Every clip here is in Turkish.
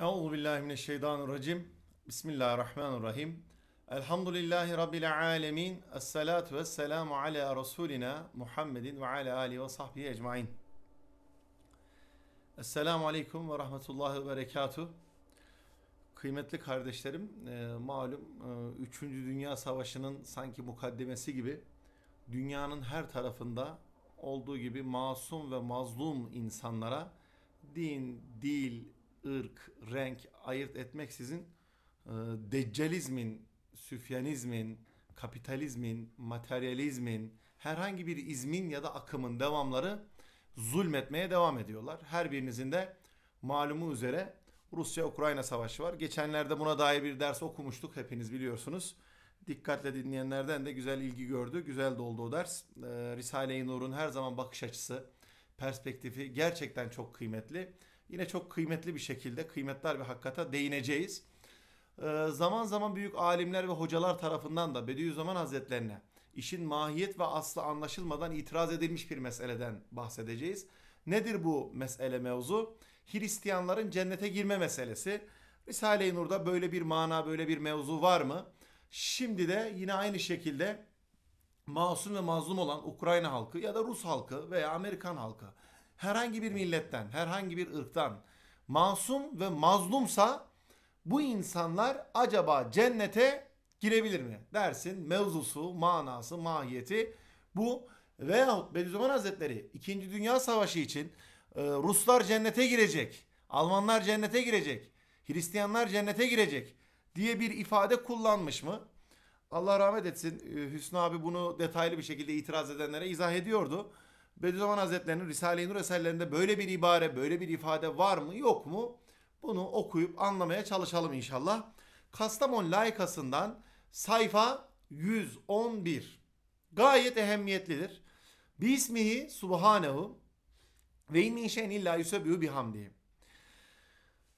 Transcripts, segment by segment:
Euzu billahi mineşşeytanirracim. Bismillahirrahmanirrahim. Elhamdülillahi rabbil alamin. Essalatu vesselamu ala rasulina Muhammedin ve ala alihi ve sahbihi ecmaîn. Esselamu aleyküm ve rahmetullahi ve berekatuh. Kıymetli kardeşlerim, e, malum e, 3. Dünya Savaşı'nın sanki mukaddemesi gibi dünyanın her tarafında olduğu gibi masum ve mazlum insanlara din, dil, ırk, renk ayırt etmeksizin e, deccalizmin, süfyanizmin, kapitalizmin, materyalizmin, herhangi bir izmin ya da akımın devamları zulmetmeye devam ediyorlar. Her birinizin de malumu üzere Rusya-Ukrayna savaşı var. Geçenlerde buna dair bir ders okumuştuk hepiniz biliyorsunuz. Dikkatle dinleyenlerden de güzel ilgi gördü. Güzel de oldu o ders. Ee, Risale-i Nur'un her zaman bakış açısı, perspektifi gerçekten çok kıymetli yine çok kıymetli bir şekilde kıymetler ve hakikate değineceğiz. Ee, zaman zaman büyük alimler ve hocalar tarafından da Bediüzzaman Hazretlerine işin mahiyet ve aslı anlaşılmadan itiraz edilmiş bir meseleden bahsedeceğiz. Nedir bu mesele mevzu? Hristiyanların cennete girme meselesi. Risale-i Nur'da böyle bir mana, böyle bir mevzu var mı? Şimdi de yine aynı şekilde masum ve mazlum olan Ukrayna halkı ya da Rus halkı veya Amerikan halkı herhangi bir milletten, herhangi bir ırktan masum ve mazlumsa bu insanlar acaba cennete girebilir mi? Dersin mevzusu, manası, mahiyeti bu. Veyahut Bediüzzaman Hazretleri 2. Dünya Savaşı için e, Ruslar cennete girecek, Almanlar cennete girecek, Hristiyanlar cennete girecek diye bir ifade kullanmış mı? Allah rahmet etsin e, Hüsnü abi bunu detaylı bir şekilde itiraz edenlere izah ediyordu. Bediüzzaman Hazretleri'nin Risale-i Nur eserlerinde böyle bir ibare, böyle bir ifade var mı yok mu? Bunu okuyup anlamaya çalışalım inşallah. Kastamon Laikasından sayfa 111. Gayet ehemmiyetlidir. Bismihi subhanehu ve in min şeyin illa yusebihu bihamdihi.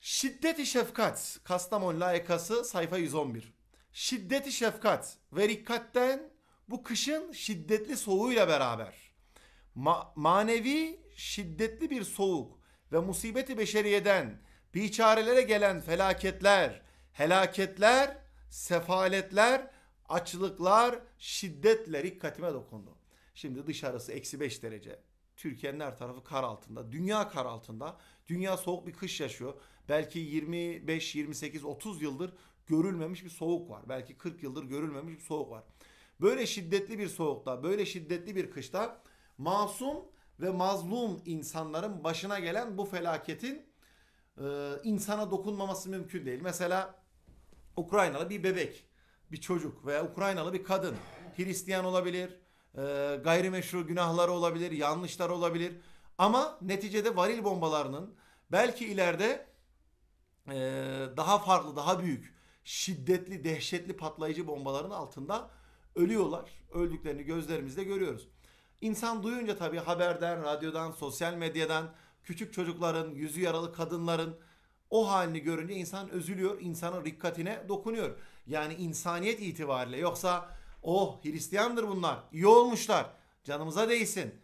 Şiddeti şefkat. Kastamon Laikası sayfa 111. Şiddeti şefkat ve rikkatten bu kışın şiddetli soğuğuyla beraber ma- manevi şiddetli bir soğuk ve musibeti beşeriyeden biçarelere gelen felaketler, helaketler, sefaletler, açlıklar şiddetler dikkatime dokundu. Şimdi dışarısı eksi 5 derece. Türkiye'nin her tarafı kar altında. Dünya kar altında. Dünya soğuk bir kış yaşıyor. Belki 25, 28, 30 yıldır görülmemiş bir soğuk var. Belki 40 yıldır görülmemiş bir soğuk var. Böyle şiddetli bir soğukta, böyle şiddetli bir kışta masum ve mazlum insanların başına gelen bu felaketin e, insana dokunmaması mümkün değil. Mesela Ukraynalı bir bebek, bir çocuk veya Ukraynalı bir kadın Hristiyan olabilir, e, gayrimeşru günahları olabilir, yanlışlar olabilir. Ama neticede varil bombalarının belki ileride e, daha farklı, daha büyük, şiddetli, dehşetli patlayıcı bombaların altında ölüyorlar. Öldüklerini gözlerimizde görüyoruz. İnsan duyunca tabii haberden, radyodan, sosyal medyadan, küçük çocukların, yüzü yaralı kadınların o halini görünce insan üzülüyor, insanın rikkatine dokunuyor. Yani insaniyet itibariyle yoksa oh Hristiyandır bunlar, iyi olmuşlar, canımıza değsin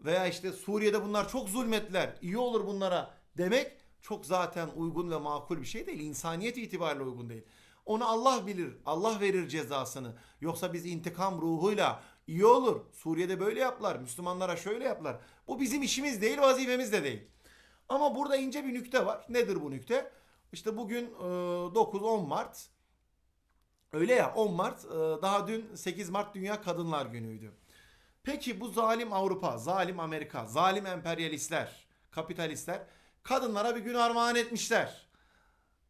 veya işte Suriye'de bunlar çok zulmetler, iyi olur bunlara demek çok zaten uygun ve makul bir şey değil. İnsaniyet itibariyle uygun değil. Onu Allah bilir, Allah verir cezasını. Yoksa biz intikam ruhuyla iyi olur. Suriye'de böyle yaplar, Müslümanlara şöyle yaplar. Bu bizim işimiz değil, vazifemiz de değil. Ama burada ince bir nükte var. Nedir bu nükte? İşte bugün 9-10 e, Mart. Öyle ya 10 Mart. E, daha dün 8 Mart Dünya Kadınlar Günü'ydü. Peki bu zalim Avrupa, zalim Amerika, zalim emperyalistler, kapitalistler kadınlara bir gün armağan etmişler.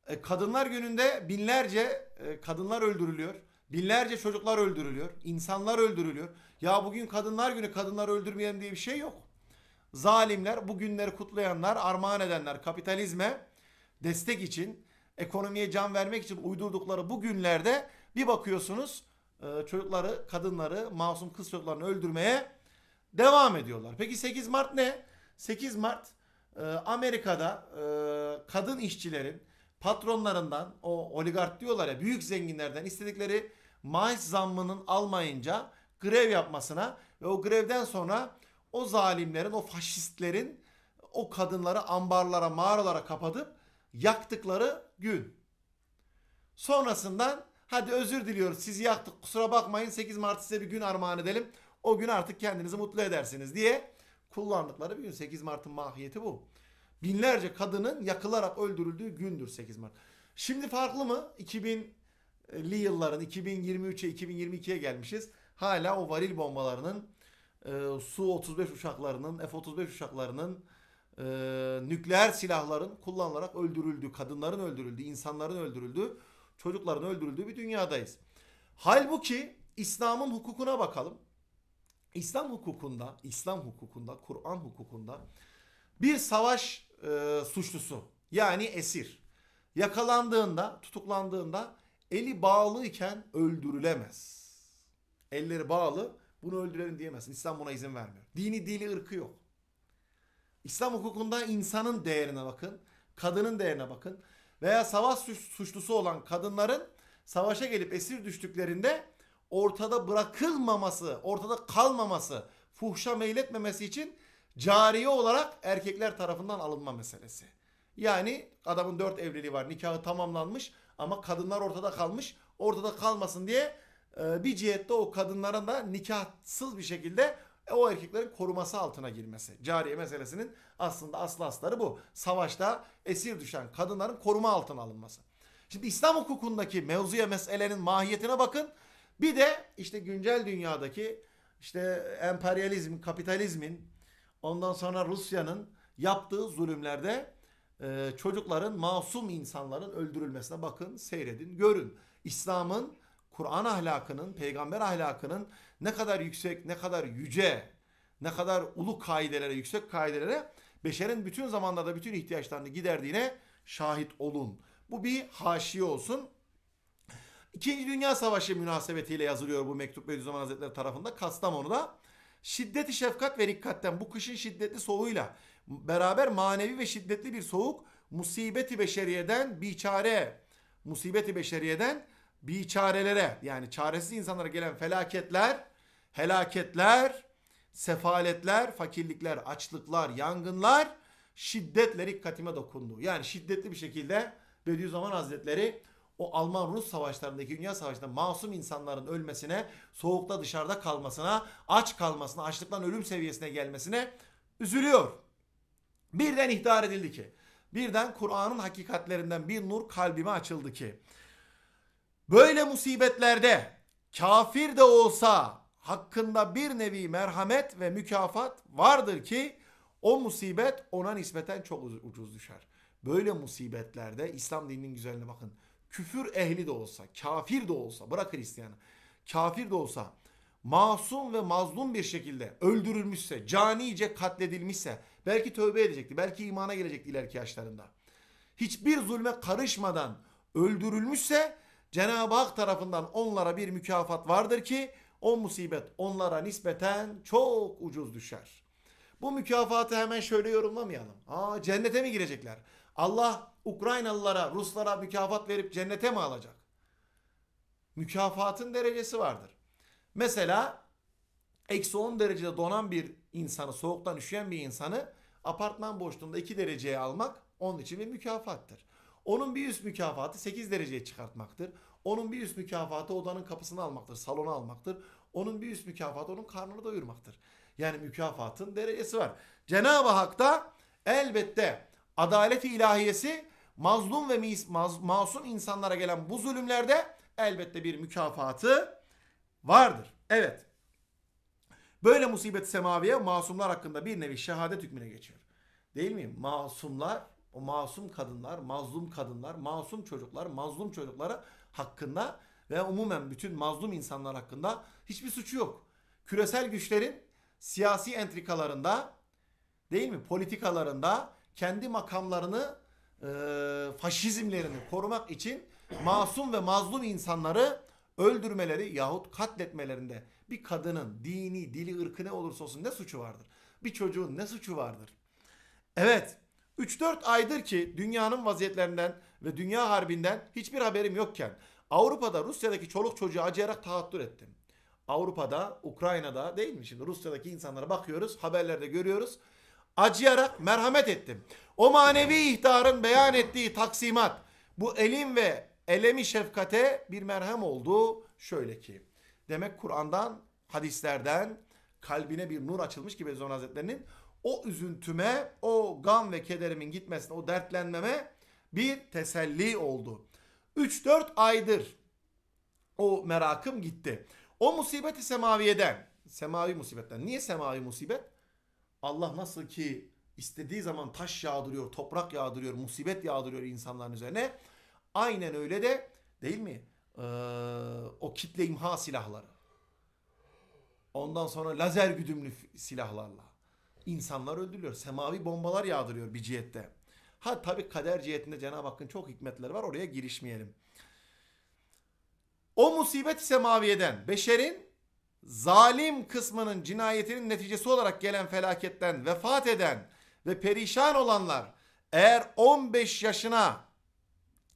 E, kadınlar gününde binlerce kadınlar öldürülüyor. Binlerce çocuklar öldürülüyor. insanlar öldürülüyor. Ya bugün kadınlar günü kadınlar öldürmeyen diye bir şey yok. Zalimler bu günleri kutlayanlar, armağan edenler kapitalizme destek için, ekonomiye can vermek için uydurdukları bu günlerde bir bakıyorsunuz e, çocukları, kadınları, masum kız çocuklarını öldürmeye devam ediyorlar. Peki 8 Mart ne? 8 Mart e, Amerika'da e, kadın işçilerin patronlarından o oligark diyorlar ya büyük zenginlerden istedikleri maaş zammının almayınca grev yapmasına ve o grevden sonra o zalimlerin, o faşistlerin o kadınları ambarlara, mağaralara kapatıp yaktıkları gün. Sonrasından hadi özür diliyoruz sizi yaktık kusura bakmayın 8 Mart size bir gün armağan edelim. O gün artık kendinizi mutlu edersiniz diye kullandıkları bir gün 8 Mart'ın mahiyeti bu binlerce kadının yakılarak öldürüldüğü gündür 8 Mart. Şimdi farklı mı? 2000'li e, yılların 2023'e 2022'ye gelmişiz. Hala o varil bombalarının e, Su-35 uçaklarının, F-35 uçaklarının e, nükleer silahların kullanılarak öldürüldüğü, kadınların öldürüldüğü, insanların öldürüldüğü, çocukların öldürüldüğü bir dünyadayız. Halbuki İslam'ın hukukuna bakalım. İslam hukukunda, İslam hukukunda, Kur'an hukukunda bir savaş e, suçlusu yani esir yakalandığında, tutuklandığında eli bağlıyken öldürülemez. Elleri bağlı bunu öldürelim diyemezsin. İslam buna izin vermiyor. Dini, dili, ırkı yok. İslam hukukunda insanın değerine bakın. Kadının değerine bakın. Veya savaş suçlusu olan kadınların savaşa gelip esir düştüklerinde ortada bırakılmaması, ortada kalmaması, fuhşa meyletmemesi için cariye olarak erkekler tarafından alınma meselesi. Yani adamın dört evliliği var nikahı tamamlanmış ama kadınlar ortada kalmış. Ortada kalmasın diye e, bir cihette o kadınların da nikahsız bir şekilde o erkeklerin koruması altına girmesi. Cariye meselesinin aslında aslı asları bu. Savaşta esir düşen kadınların koruma altına alınması. Şimdi İslam hukukundaki mevzuya meselenin mahiyetine bakın. Bir de işte güncel dünyadaki işte emperyalizm, kapitalizmin Ondan sonra Rusya'nın yaptığı zulümlerde e, çocukların, masum insanların öldürülmesine bakın, seyredin, görün. İslam'ın, Kur'an ahlakının, peygamber ahlakının ne kadar yüksek, ne kadar yüce, ne kadar ulu kaidelere, yüksek kaidelere beşerin bütün zamanlarda bütün ihtiyaçlarını giderdiğine şahit olun. Bu bir haşiye olsun. İkinci Dünya Savaşı münasebetiyle yazılıyor bu mektup Bediüzzaman Hazretleri tarafında Kastamonu'da. Şiddeti şefkat ve rikkatten bu kışın şiddetli soğuğuyla beraber manevi ve şiddetli bir soğuk musibeti beşeriyeden biçare musibeti beşeriyeden biçarelere yani çaresiz insanlara gelen felaketler, helaketler, sefaletler, fakirlikler, açlıklar, yangınlar şiddetleri rikkatime dokundu. Yani şiddetli bir şekilde Bediüzzaman Hazretleri o Alman-Rus savaşlarındaki dünya savaşında masum insanların ölmesine, soğukta dışarıda kalmasına, aç kalmasına, açlıktan ölüm seviyesine gelmesine üzülüyor. Birden ihtar edildi ki, birden Kur'an'ın hakikatlerinden bir nur kalbime açıldı ki, böyle musibetlerde kafir de olsa hakkında bir nevi merhamet ve mükafat vardır ki o musibet ona nispeten çok ucuz düşer. Böyle musibetlerde İslam dininin güzelliğine bakın küfür ehli de olsa, kafir de olsa, bırak Hristiyanı, kafir de olsa masum ve mazlum bir şekilde öldürülmüşse, canice katledilmişse belki tövbe edecekti, belki imana gelecekti ileriki yaşlarında. Hiçbir zulme karışmadan öldürülmüşse Cenab-ı Hak tarafından onlara bir mükafat vardır ki o musibet onlara nispeten çok ucuz düşer. Bu mükafatı hemen şöyle yorumlamayalım. Aa cennete mi girecekler? Allah Ukraynalılara, Ruslara mükafat verip cennete mi alacak? Mükafatın derecesi vardır. Mesela eksi 10 derecede donan bir insanı, soğuktan üşüyen bir insanı apartman boşluğunda 2 dereceye almak onun için bir mükafattır. Onun bir üst mükafatı 8 dereceye çıkartmaktır. Onun bir üst mükafatı odanın kapısını almaktır, salonu almaktır. Onun bir üst mükafatı onun karnını doyurmaktır. Yani mükafatın derecesi var. Cenab-ı Hak da elbette adaleti ilahiyesi mazlum ve mas masum insanlara gelen bu zulümlerde elbette bir mükafatı vardır. Evet. Böyle musibet semaviye masumlar hakkında bir nevi şehadet hükmüne geçiyor. Değil mi? Masumlar, o masum kadınlar, mazlum kadınlar, masum çocuklar, mazlum çocuklara hakkında ve umumen bütün mazlum insanlar hakkında hiçbir suçu yok. Küresel güçlerin siyasi entrikalarında değil mi politikalarında kendi makamlarını e, faşizmlerini korumak için masum ve mazlum insanları öldürmeleri yahut katletmelerinde bir kadının dini, dili, ırkı ne olursa olsun ne suçu vardır? Bir çocuğun ne suçu vardır? Evet 3-4 aydır ki dünyanın vaziyetlerinden ve dünya harbinden hiçbir haberim yokken Avrupa'da Rusya'daki çoluk çocuğu acıyarak tahattür ettim. Avrupa'da, Ukrayna'da değil mi şimdi Rusya'daki insanlara bakıyoruz, haberlerde görüyoruz. Acıyarak merhamet ettim. O manevi ihtarın beyan ettiği taksimat bu elim ve elemi şefkate bir merhem oldu. Şöyle ki demek Kur'an'dan, hadislerden kalbine bir nur açılmış ki Bediüzzaman Hazretleri'nin o üzüntüme, o gam ve kederimin gitmesine, o dertlenmeme bir teselli oldu. 3-4 aydır o merakım gitti. O musibeti semaviyeden, semavi musibetten. Niye semavi musibet? Allah nasıl ki istediği zaman taş yağdırıyor, toprak yağdırıyor, musibet yağdırıyor insanların üzerine. Aynen öyle de değil mi? Ee, o kitle imha silahları. Ondan sonra lazer güdümlü silahlarla. insanlar öldürüyor. Semavi bombalar yağdırıyor bir cihette. Ha tabii kader cihetinde Cenab-ı Hakk'ın çok hikmetleri var. Oraya girişmeyelim. O musibet ise maviyeden, beşerin zalim kısmının cinayetinin neticesi olarak gelen felaketten vefat eden ve perişan olanlar eğer 15 yaşına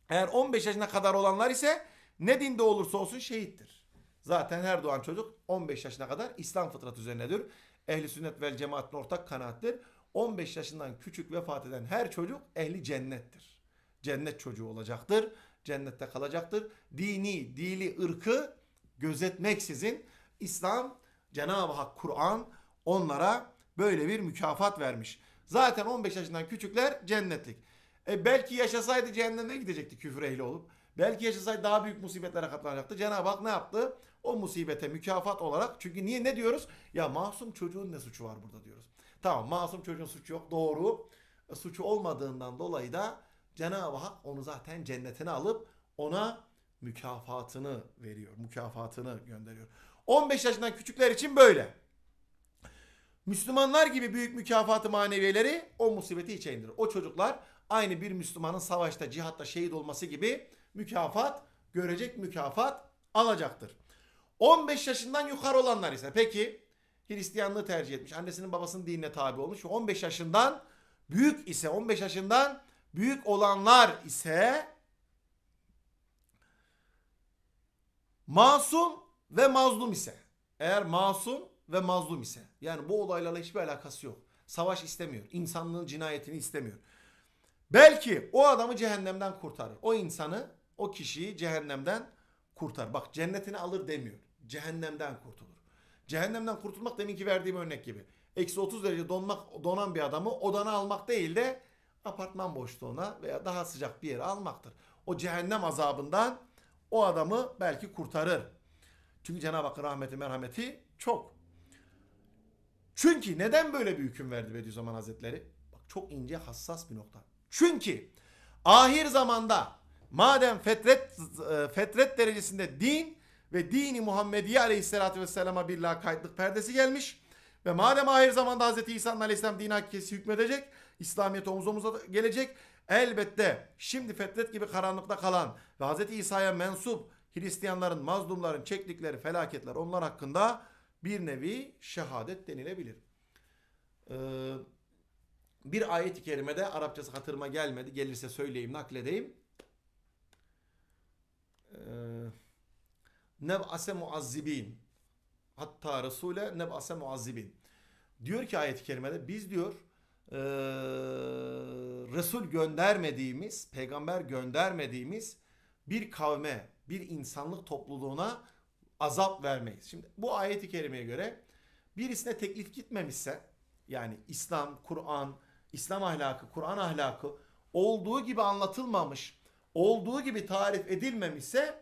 eğer 15 yaşına kadar olanlar ise ne dinde olursa olsun şehittir. Zaten her doğan çocuk 15 yaşına kadar İslam fıtratı üzerinedir. Ehli sünnet vel cemaatin ortak kanaattir. 15 yaşından küçük vefat eden her çocuk ehli cennettir. Cennet çocuğu olacaktır cennette kalacaktır. Dini, dili, ırkı gözetmeksizin İslam, Cenab-ı Hak Kur'an onlara böyle bir mükafat vermiş. Zaten 15 yaşından küçükler cennetlik. E belki yaşasaydı cehenneme gidecekti küfür ehli olup. Belki yaşasaydı daha büyük musibetlere katlanacaktı. Cenab-ı Hak ne yaptı? O musibete mükafat olarak. Çünkü niye ne diyoruz? Ya masum çocuğun ne suçu var burada diyoruz. Tamam masum çocuğun suçu yok. Doğru. E, suçu olmadığından dolayı da Cenab-ı Hak onu zaten cennetine alıp ona mükafatını veriyor. Mükafatını gönderiyor. 15 yaşından küçükler için böyle. Müslümanlar gibi büyük mükafatı maneviyeleri o musibeti içe indirir. O çocuklar aynı bir Müslümanın savaşta, cihatta şehit olması gibi mükafat görecek, mükafat alacaktır. 15 yaşından yukarı olanlar ise peki Hristiyanlığı tercih etmiş. Annesinin babasının dinine tabi olmuş. 15 yaşından büyük ise 15 yaşından Büyük olanlar ise masum ve mazlum ise. Eğer masum ve mazlum ise. Yani bu olaylarla hiçbir alakası yok. Savaş istemiyor. İnsanlığın cinayetini istemiyor. Belki o adamı cehennemden kurtarır. O insanı, o kişiyi cehennemden kurtar. Bak cennetini alır demiyor. Cehennemden kurtulur. Cehennemden kurtulmak deminki verdiğim örnek gibi. Eksi 30 derece donmak, donan bir adamı odana almak değil de apartman boşluğuna veya daha sıcak bir yere almaktır. O cehennem azabından o adamı belki kurtarır. Çünkü Cenab-ı Hakk'ın rahmeti merhameti çok. Çünkü neden böyle bir hüküm verdi Bediüzzaman Hazretleri? Bak çok ince hassas bir nokta. Çünkü ahir zamanda madem fetret, e, fetret derecesinde din ve dini Muhammediye aleyhissalatü vesselama bir lakaytlık perdesi gelmiş. Ve madem ahir zamanda Hz. İsa'nın aleyhisselam din hakikesi hükmedecek, İslamiyet omuz omuza gelecek. Elbette şimdi fetret gibi karanlıkta kalan ve Hz. İsa'ya mensup Hristiyanların, mazlumların çektikleri felaketler onlar hakkında bir nevi şehadet denilebilir. Ee, bir ayet-i kerimede Arapçası hatırıma gelmedi. Gelirse söyleyeyim, nakledeyim. Ee, Nev'ase muazzibin hatta Resul'e nebase muazzibin. Diyor ki ayet-i kerimede biz diyor e, Resul göndermediğimiz, peygamber göndermediğimiz bir kavme, bir insanlık topluluğuna azap vermeyiz. Şimdi bu ayet-i kerimeye göre birisine teklif gitmemişse yani İslam, Kur'an, İslam ahlakı, Kur'an ahlakı olduğu gibi anlatılmamış, olduğu gibi tarif edilmemişse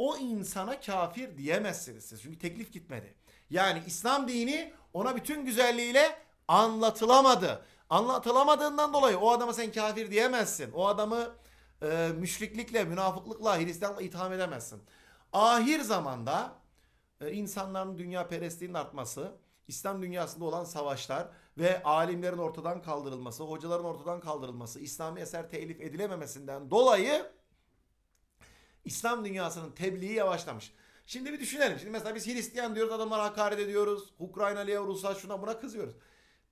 o insana kafir diyemezsiniz siz. Çünkü teklif gitmedi. Yani İslam dini ona bütün güzelliğiyle anlatılamadı. Anlatılamadığından dolayı o adama sen kafir diyemezsin. O adamı e, müşriklikle, münafıklıkla, Hristiyanla itham edemezsin. Ahir zamanda e, insanların dünya perestliğinin artması, İslam dünyasında olan savaşlar ve alimlerin ortadan kaldırılması, hocaların ortadan kaldırılması, İslami eser telif edilememesinden dolayı İslam dünyasının tebliği yavaşlamış. Şimdi bir düşünelim. Şimdi mesela biz Hristiyan diyoruz, adamlara hakaret ediyoruz. Ukraynalıya, Rus'a, şuna buna kızıyoruz.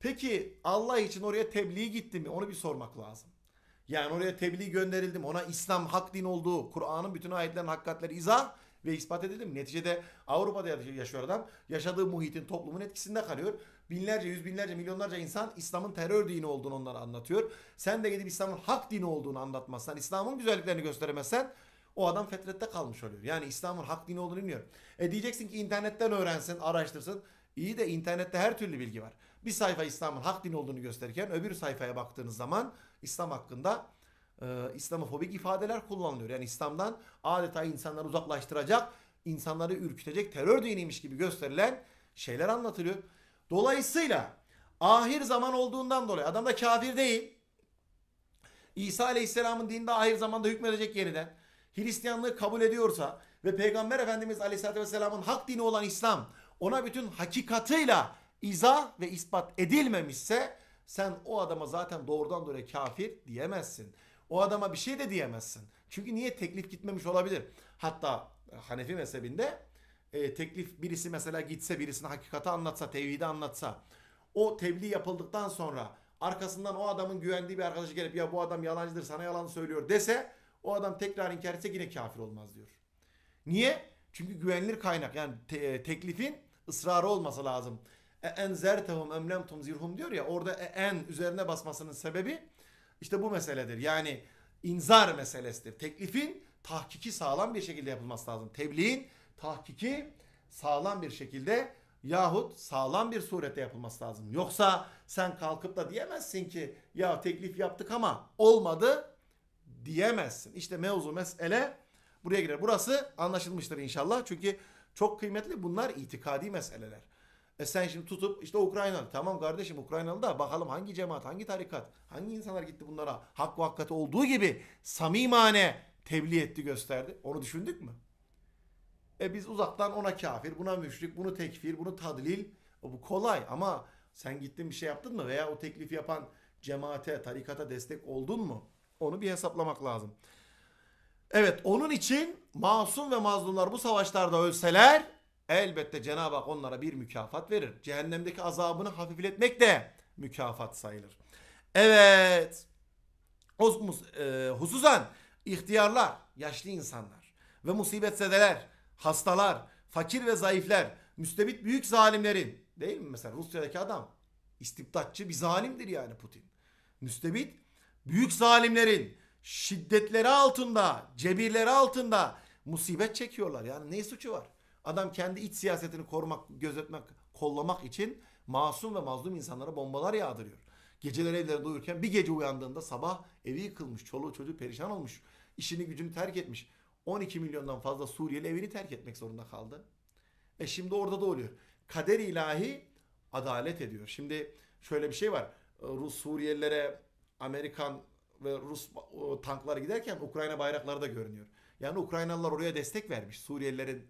Peki Allah için oraya tebliğ gitti mi? Onu bir sormak lazım. Yani oraya tebliğ gönderildim, Ona İslam hak din olduğu, Kur'an'ın bütün ayetlerin hakikatleri izah ve ispat edildi Neticede Avrupa'da yaşıyor adam. Yaşadığı muhitin, toplumun etkisinde kalıyor. Binlerce, yüz binlerce, milyonlarca insan İslam'ın terör dini olduğunu onlara anlatıyor. Sen de gidip İslam'ın hak dini olduğunu anlatmazsan, İslam'ın güzelliklerini gösteremezsen o adam fetrette kalmış oluyor. Yani İslam'ın hak dini olduğunu bilmiyor. E diyeceksin ki internetten öğrensin, araştırsın. İyi de internette her türlü bilgi var. Bir sayfa İslam'ın hak dini olduğunu gösterirken öbür sayfaya baktığınız zaman İslam hakkında e, İslamofobik ifadeler kullanılıyor. Yani İslam'dan adeta insanları uzaklaştıracak, insanları ürkütecek terör diniymiş gibi gösterilen şeyler anlatılıyor. Dolayısıyla ahir zaman olduğundan dolayı adam da kafir değil. İsa Aleyhisselam'ın dinde ahir zamanda hükmedecek yeniden. Hristiyanlığı kabul ediyorsa ve Peygamber Efendimiz Aleyhisselatü Vesselam'ın hak dini olan İslam ona bütün hakikatıyla izah ve ispat edilmemişse sen o adama zaten doğrudan doğruya kafir diyemezsin. O adama bir şey de diyemezsin. Çünkü niye teklif gitmemiş olabilir? Hatta Hanefi mezhebinde e, teklif birisi mesela gitse birisine hakikati anlatsa, tevhidi anlatsa o tebliğ yapıldıktan sonra arkasından o adamın güvendiği bir arkadaşı gelip ya bu adam yalancıdır sana yalan söylüyor dese o adam tekrar inkar etse yine kafir olmaz diyor. Niye? Çünkü güvenilir kaynak yani te- e, teklifin ısrarı olması lazım. E enzertehum emlem zirhum diyor ya orada e, en üzerine basmasının sebebi işte bu meseledir. Yani inzar meselesidir. Teklifin tahkiki sağlam bir şekilde yapılması lazım. Tebliğin tahkiki sağlam bir şekilde yahut sağlam bir surette yapılması lazım. Yoksa sen kalkıp da diyemezsin ki ya teklif yaptık ama olmadı diyemezsin. İşte mevzu mesele buraya girer. Burası anlaşılmıştır inşallah. Çünkü çok kıymetli bunlar itikadi meseleler. E sen şimdi tutup işte Ukraynalı. Tamam kardeşim Ukraynalı da bakalım hangi cemaat, hangi tarikat, hangi insanlar gitti bunlara hak ve hakikati olduğu gibi samimane tebliğ etti gösterdi. Onu düşündük mü? E biz uzaktan ona kafir, buna müşrik, bunu tekfir, bunu tadlil. O e bu kolay ama sen gittin bir şey yaptın mı? Veya o teklifi yapan cemaate, tarikata destek oldun mu? Onu bir hesaplamak lazım. Evet onun için masum ve mazlumlar bu savaşlarda ölseler elbette Cenab-ı Hak onlara bir mükafat verir. Cehennemdeki azabını hafifletmek de mükafat sayılır. Evet. O, e, hususan ihtiyarlar, yaşlı insanlar ve musibetsedeler, hastalar, fakir ve zayıflar, müstebit büyük zalimlerin değil mi mesela Rusya'daki adam istibdatçı bir zalimdir yani Putin. Müstebit büyük zalimlerin şiddetleri altında, cebirleri altında musibet çekiyorlar. Yani ne suçu var? Adam kendi iç siyasetini korumak, gözetmek, kollamak için masum ve mazlum insanlara bombalar yağdırıyor. Geceleri evlerinde uyurken bir gece uyandığında sabah evi yıkılmış, çoluğu çocuğu perişan olmuş, işini gücünü terk etmiş. 12 milyondan fazla Suriyeli evini terk etmek zorunda kaldı. E şimdi orada da oluyor. Kader ilahi adalet ediyor. Şimdi şöyle bir şey var. Rus Suriyelilere Amerikan ve Rus tankları giderken Ukrayna bayrakları da görünüyor. Yani Ukraynalılar oraya destek vermiş. Suriyelilerin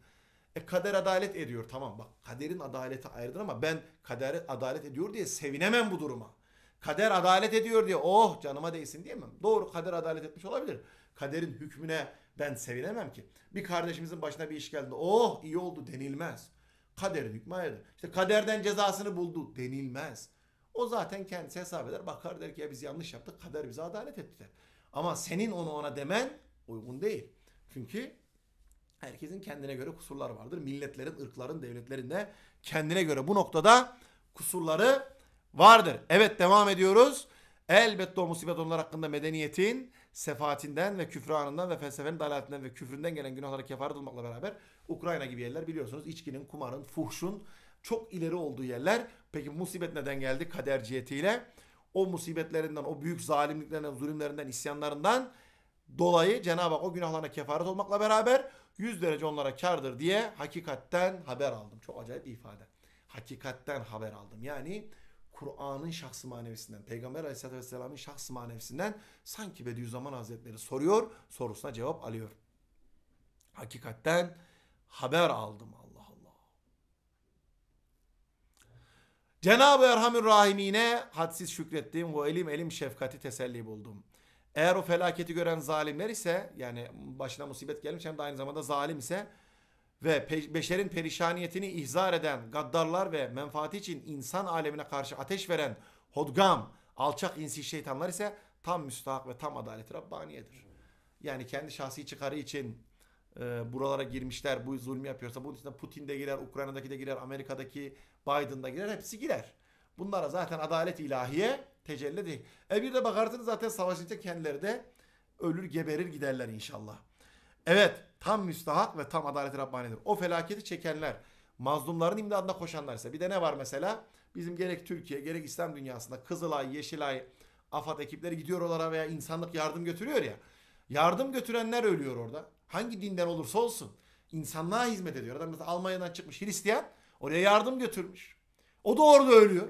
e, kader adalet ediyor. Tamam bak kaderin adaleti ayrıdır ama ben kader adalet ediyor diye sevinemem bu duruma. Kader adalet ediyor diye oh canıma değsin diye mi? Doğru kader adalet etmiş olabilir. Kaderin hükmüne ben sevinemem ki. Bir kardeşimizin başına bir iş geldi. Oh iyi oldu denilmez. Kaderin hükmü ayrıdır. İşte kaderden cezasını buldu denilmez. O zaten kendisi hesap eder bakar der ki ya biz yanlış yaptık kader bize adalet etti der. Ama senin onu ona demen uygun değil. Çünkü herkesin kendine göre kusurları vardır. Milletlerin, ırkların, devletlerin de kendine göre bu noktada kusurları vardır. Evet devam ediyoruz. Elbette o musibet onlar hakkında medeniyetin sefaatinden ve küfranından ve felsefenin dalaletinden ve küfründen gelen günahlara kefaret olmakla beraber Ukrayna gibi yerler biliyorsunuz içkinin, kumarın, fuhşun çok ileri olduğu yerler. Peki musibet neden geldi? Kader cihetiyle. O musibetlerinden, o büyük zalimliklerinden, zulümlerinden, isyanlarından dolayı Cenab-ı Hak o günahlarına kefaret olmakla beraber 100 derece onlara kardır diye hakikatten haber aldım. Çok acayip bir ifade. Hakikatten haber aldım. Yani Kur'an'ın şahsı manevisinden, Peygamber Aleyhisselatü Vesselam'ın şahsı manevisinden sanki Bediüzzaman Hazretleri soruyor, sorusuna cevap alıyor. Hakikatten haber aldım Allah. Cenab-ı Erhamür Rahimine hadsiz şükrettiğim o elim elim şefkati teselli buldum. Eğer o felaketi gören zalimler ise yani başına musibet gelmiş hem de aynı zamanda zalim ise ve beşerin perişaniyetini ihzar eden gaddarlar ve menfaati için insan alemine karşı ateş veren hodgam, alçak insi şeytanlar ise tam müstahak ve tam adalet Rabbaniyedir. Yani kendi şahsi çıkarı için e, buralara girmişler, bu zulmü yapıyorsa bunun içinde Putin de girer, Ukrayna'daki de girer, Amerika'daki Biden'da girer hepsi girer. Bunlara zaten adalet ilahiye tecelli değil. E bir de bakarsınız zaten savaşınca kendileri de ölür geberir giderler inşallah. Evet tam müstahak ve tam adalet Rabbani'dir. O felaketi çekenler, mazlumların imdadına koşanlar ise bir de ne var mesela? Bizim gerek Türkiye gerek İslam dünyasında Kızılay, Yeşilay, AFAD ekipleri gidiyor oralara veya insanlık yardım götürüyor ya. Yardım götürenler ölüyor orada. Hangi dinden olursa olsun. insanlığa hizmet ediyor. Adam mesela Almanya'dan çıkmış Hristiyan Oraya yardım götürmüş. O da orada ölüyor.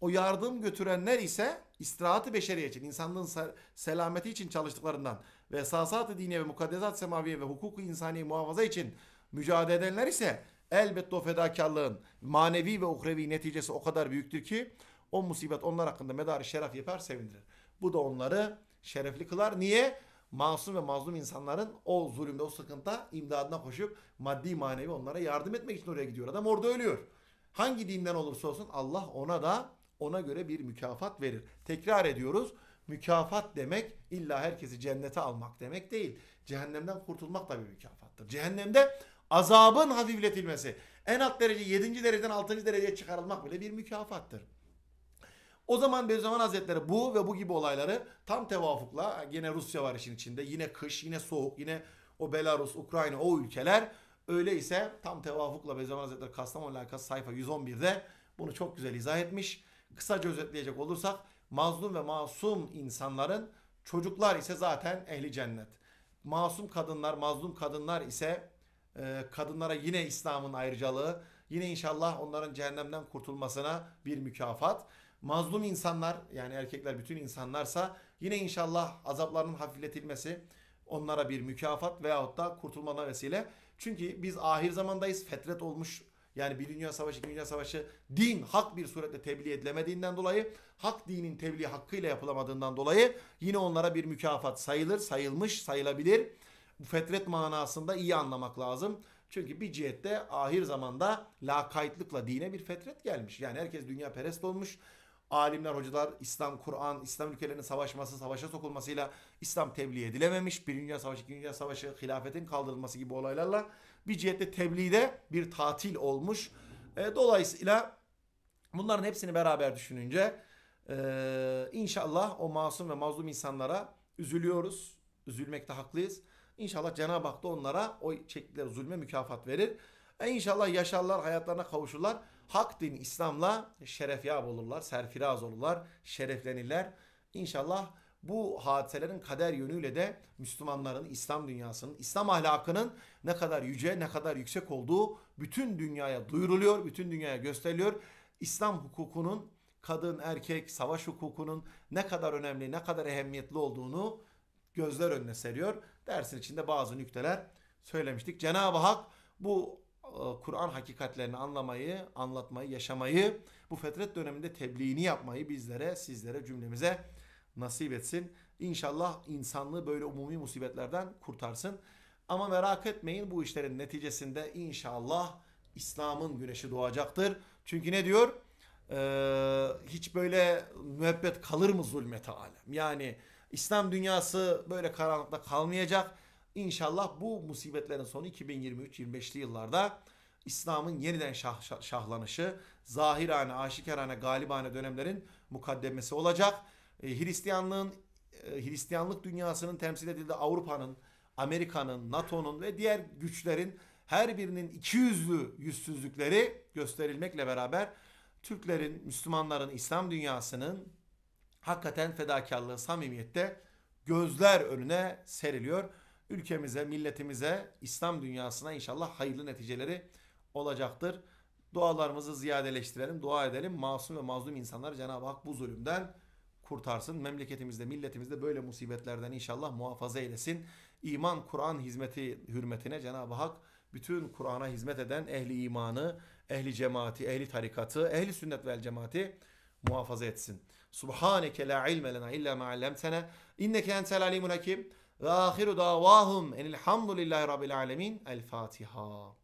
O yardım götürenler ise istirahatı beşeriye için, insanlığın selameti için çalıştıklarından ve esasat-ı dine ve mukaddesat semaviye ve hukuku insani muhafaza için mücadele edenler ise elbette o fedakarlığın manevi ve uhrevi neticesi o kadar büyüktür ki o musibet onlar hakkında medarı şeref yapar sevindirir. Bu da onları şerefli kılar. Niye? masum ve mazlum insanların o zulümde, o sıkıntıda imdadına koşup maddi manevi onlara yardım etmek için oraya gidiyor. Adam orada ölüyor. Hangi dinden olursa olsun Allah ona da ona göre bir mükafat verir. Tekrar ediyoruz. Mükafat demek illa herkesi cennete almak demek değil. Cehennemden kurtulmak da bir mükafattır. Cehennemde azabın hafifletilmesi en alt derece 7. dereceden 6. dereceye çıkarılmak bile bir mükafattır. O zaman Bediüzzaman Hazretleri bu ve bu gibi olayları tam tevafukla yine Rusya var işin içinde. Yine kış, yine soğuk, yine o Belarus, Ukrayna o ülkeler. Öyleyse tam tevafukla Bediüzzaman Hazretleri Kastamonu Lakası sayfa 111'de bunu çok güzel izah etmiş. Kısaca özetleyecek olursak mazlum ve masum insanların çocuklar ise zaten ehli cennet. Masum kadınlar, mazlum kadınlar ise e, kadınlara yine İslam'ın ayrıcalığı, yine inşallah onların cehennemden kurtulmasına bir mükafat. Mazlum insanlar yani erkekler bütün insanlarsa yine inşallah azaplarının hafifletilmesi onlara bir mükafat veyahut da kurtulmana vesile. Çünkü biz ahir zamandayız. Fetret olmuş yani bir dünya savaşı, iki dünya savaşı din hak bir suretle tebliğ edilemediğinden dolayı, hak dinin tebliğ hakkıyla yapılamadığından dolayı yine onlara bir mükafat sayılır, sayılmış, sayılabilir. Bu fetret manasında iyi anlamak lazım. Çünkü bir cihette ahir zamanda lakaytlıkla dine bir fetret gelmiş. Yani herkes dünya perest olmuş alimler, hocalar İslam, Kur'an, İslam ülkelerinin savaşması, savaşa sokulmasıyla İslam tebliğ edilememiş. Birinci Dünya Savaşı, İkinci Dünya Savaşı, hilafetin kaldırılması gibi olaylarla bir cihette tebliğde bir tatil olmuş. E, dolayısıyla bunların hepsini beraber düşününce e, inşallah o masum ve mazlum insanlara üzülüyoruz. Üzülmekte haklıyız. İnşallah Cenab-ı Hak da onlara o çektikleri zulme mükafat verir. E inşallah yaşarlar, hayatlarına kavuşurlar hak din İslam'la şeref şerefyab olurlar, serfiraz olurlar, şereflenirler. İnşallah bu hadiselerin kader yönüyle de Müslümanların, İslam dünyasının, İslam ahlakının ne kadar yüce, ne kadar yüksek olduğu bütün dünyaya duyuruluyor, bütün dünyaya gösteriliyor. İslam hukukunun kadın, erkek, savaş hukukunun ne kadar önemli, ne kadar ehemmiyetli olduğunu gözler önüne seriyor. Dersin içinde bazı nükteler söylemiştik. Cenab-ı Hak bu ee, Kur'an hakikatlerini anlamayı, anlatmayı, yaşamayı, bu fetret döneminde tebliğini yapmayı bizlere, sizlere, cümlemize nasip etsin. İnşallah insanlığı böyle umumi musibetlerden kurtarsın. Ama merak etmeyin bu işlerin neticesinde inşallah İslam'ın güneşi doğacaktır. Çünkü ne diyor? Ee, hiç böyle müebbet kalır mı zulmete alem? Yani İslam dünyası böyle karanlıkta kalmayacak. İnşallah bu musibetlerin sonu 2023-25'li yıllarda İslam'ın yeniden şah, şah, şahlanışı, zahirane, aşikarane, galibane dönemlerin mukaddemesi olacak. E, Hristiyanlığın, e, Hristiyanlık dünyasının temsil edildiği Avrupa'nın, Amerika'nın, NATO'nun ve diğer güçlerin her birinin iki yüzlü yüzsüzlükleri gösterilmekle beraber Türklerin, Müslümanların, İslam dünyasının hakikaten fedakarlığı samimiyette gözler önüne seriliyor ülkemize, milletimize, İslam dünyasına inşallah hayırlı neticeleri olacaktır. Dualarımızı ziyadeleştirelim, dua edelim. Masum ve mazlum insanlar Cenab-ı Hak bu zulümden kurtarsın. Memleketimizde, milletimizde böyle musibetlerden inşallah muhafaza eylesin. İman, Kur'an hizmeti hürmetine Cenab-ı Hak bütün Kur'an'a hizmet eden ehli imanı, ehli cemaati, ehli tarikatı, ehli sünnet vel cemaati muhafaza etsin. Subhaneke la ilme lena illa ma allamtana inneke entel alimul hakim. وآخر دعواهم إن الحمد لله رب العالمين الفاتحة